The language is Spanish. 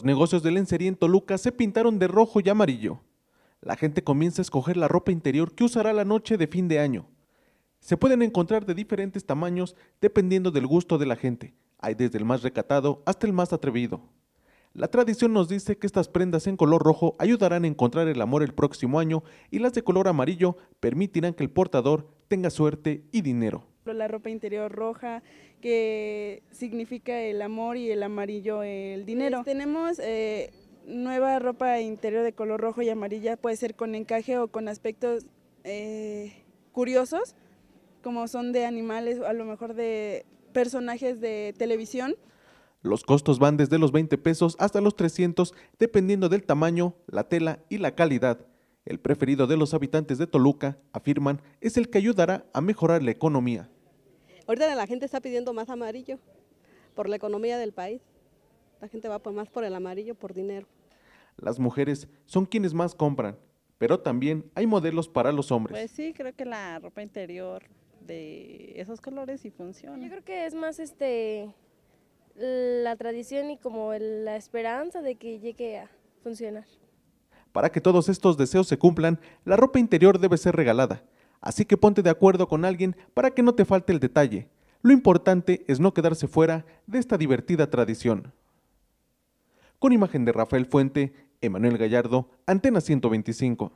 Los negocios de lencería en Toluca se pintaron de rojo y amarillo. La gente comienza a escoger la ropa interior que usará la noche de fin de año. Se pueden encontrar de diferentes tamaños dependiendo del gusto de la gente. Hay desde el más recatado hasta el más atrevido. La tradición nos dice que estas prendas en color rojo ayudarán a encontrar el amor el próximo año y las de color amarillo permitirán que el portador tenga suerte y dinero la ropa interior roja, que significa el amor y el amarillo el dinero. Pues, tenemos eh, nueva ropa interior de color rojo y amarilla, puede ser con encaje o con aspectos eh, curiosos, como son de animales, a lo mejor de personajes de televisión. Los costos van desde los 20 pesos hasta los 300, dependiendo del tamaño, la tela y la calidad el preferido de los habitantes de Toluca, afirman, es el que ayudará a mejorar la economía. Ahorita la gente está pidiendo más amarillo por la economía del país. La gente va más por el amarillo, por dinero. Las mujeres son quienes más compran, pero también hay modelos para los hombres. Pues sí, creo que la ropa interior de esos colores sí funciona. Yo creo que es más este la tradición y como la esperanza de que llegue a funcionar. Para que todos estos deseos se cumplan, la ropa interior debe ser regalada, así que ponte de acuerdo con alguien para que no te falte el detalle. Lo importante es no quedarse fuera de esta divertida tradición. Con imagen de Rafael Fuente, Emanuel Gallardo, Antena 125.